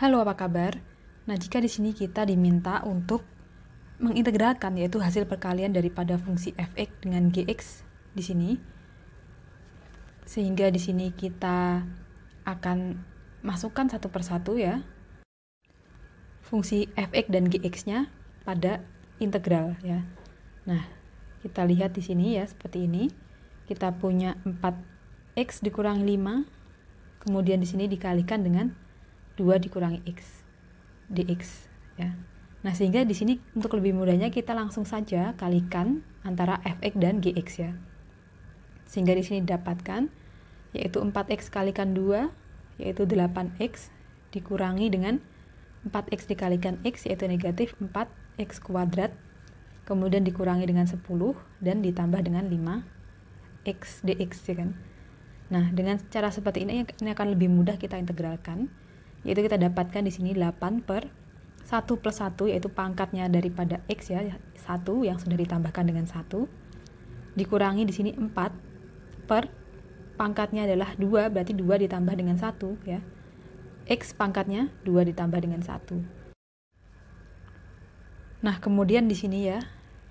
Halo, apa kabar? Nah, jika di sini kita diminta untuk mengintegralkan yaitu hasil perkalian daripada fungsi fx dengan gx di sini. Sehingga di sini kita akan masukkan satu persatu ya fungsi fx dan gx-nya pada integral ya. Nah, kita lihat di sini ya seperti ini. Kita punya 4x dikurang 5 kemudian di sini dikalikan dengan 2 hmm. dikurangi X dx ya. Nah, sehingga di sini untuk lebih mudahnya kita langsung saja kalikan antara fx dan gx ya. Sehingga di sini dapatkan yaitu 4x kalikan 2 yaitu 8x dikurangi dengan 4x dikalikan x yaitu negatif 4x kuadrat kemudian dikurangi dengan 10 dan ditambah dengan 5x dx ya kan. Nah, dengan cara seperti ini ini akan lebih mudah kita integralkan yaitu kita dapatkan di sini 8 per 1 plus 1 yaitu pangkatnya daripada X ya 1 yang sudah ditambahkan dengan 1 dikurangi di sini 4 per pangkatnya adalah 2 berarti 2 ditambah dengan 1 ya X pangkatnya 2 ditambah dengan 1 nah kemudian di sini ya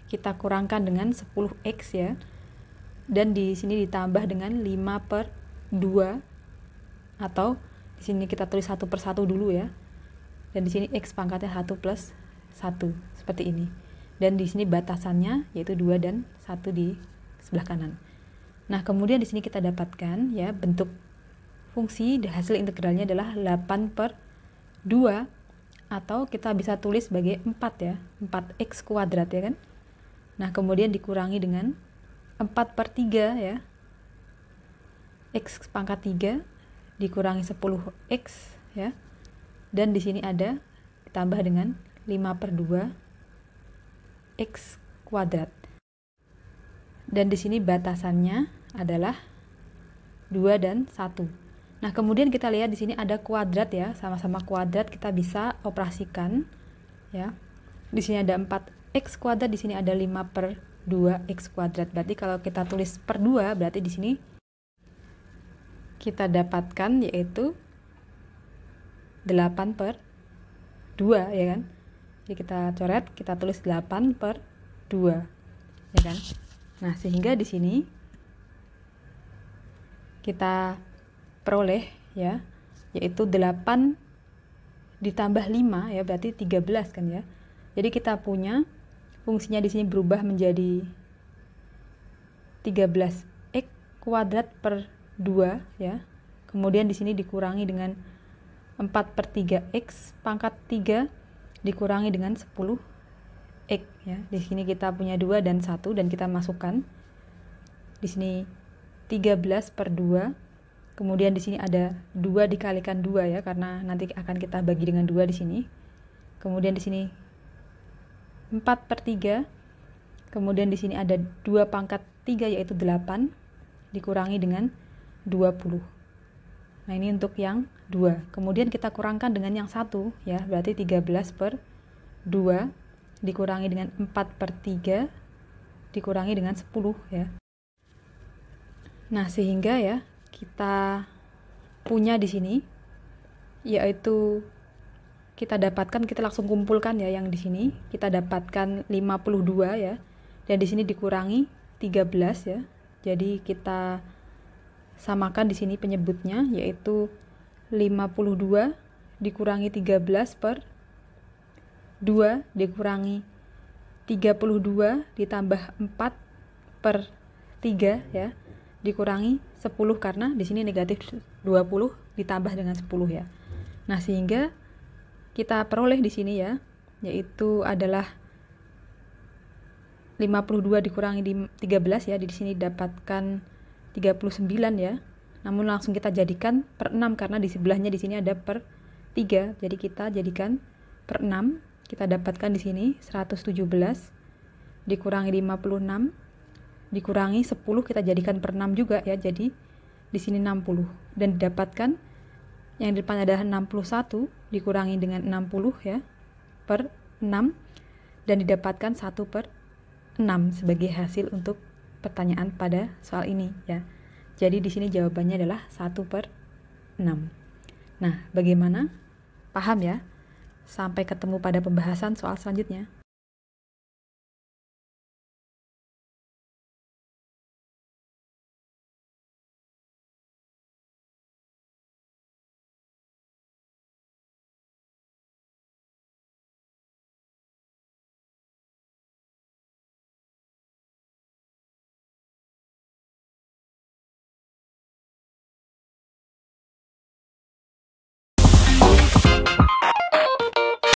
kita kurangkan dengan 10X ya dan di sini ditambah dengan 5 per 2 atau 5 di sini kita tulis satu persatu dulu ya dan di sini x pangkatnya 1 plus 1 seperti ini dan di sini batasannya yaitu 2 dan 1 di sebelah kanan nah kemudian di sini kita dapatkan ya bentuk fungsi hasil integralnya adalah 8 per 2 atau kita bisa tulis sebagai 4 ya 4x kuadrat ya kan nah kemudian dikurangi dengan 4 per 3 ya x pangkat 3 dikurangi 10x ya dan di sini ada ditambah dengan 5 per 2 x kuadrat dan di sini batasannya adalah 2 dan 1 nah kemudian kita lihat di sini ada kuadrat ya sama-sama kuadrat kita bisa operasikan ya di sini ada 4x kuadrat di sini ada 5 per 2x kuadrat berarti kalau kita tulis per 2 berarti di sini kita dapatkan yaitu 8 per 2 ya kan jadi kita coret kita tulis 8 per 2 ya kan nah sehingga di sini kita peroleh ya yaitu 8 ditambah 5 ya berarti 13 kan ya jadi kita punya fungsinya di sini berubah menjadi 13x kuadrat per 2 ya. Kemudian di sini dikurangi dengan 4 per 3x pangkat 3 dikurangi dengan 10 x ya. Di sini kita punya 2 dan 1 dan kita masukkan. Di sini 13 per 2. Kemudian di sini ada 2 dikalikan 2 ya karena nanti akan kita bagi dengan 2 di sini. Kemudian di sini 4 per 3. Kemudian di sini ada 2 pangkat 3 yaitu 8 dikurangi dengan 20. Nah, ini untuk yang 2. Kemudian kita kurangkan dengan yang 1 ya, berarti 13 per 2 dikurangi dengan 4 per 3 dikurangi dengan 10 ya. Nah, sehingga ya kita punya di sini yaitu kita dapatkan kita langsung kumpulkan ya yang di sini kita dapatkan 52 ya dan di sini dikurangi 13 ya jadi kita Samakan di sini penyebutnya yaitu 52 dikurangi 13 per 2 dikurangi 32 ditambah 4 per 3 ya dikurangi 10 karena di sini negatif 20 ditambah dengan 10 ya. Nah, sehingga kita peroleh di sini ya, yaitu adalah 52 dikurangi di 13 ya. Di sini dapatkan 39 ya. Namun langsung kita jadikan per 6 karena di sebelahnya di sini ada per 3. Jadi kita jadikan per 6. Kita dapatkan di sini 117 dikurangi 56 dikurangi 10 kita jadikan per 6 juga ya. Jadi di sini 60 dan didapatkan yang di depan adalah 61 dikurangi dengan 60 ya per 6 dan didapatkan 1 per 6 sebagai hasil untuk pertanyaan pada soal ini ya. Jadi di sini jawabannya adalah 1 per 6. Nah, bagaimana? Paham ya? Sampai ketemu pada pembahasan soal selanjutnya.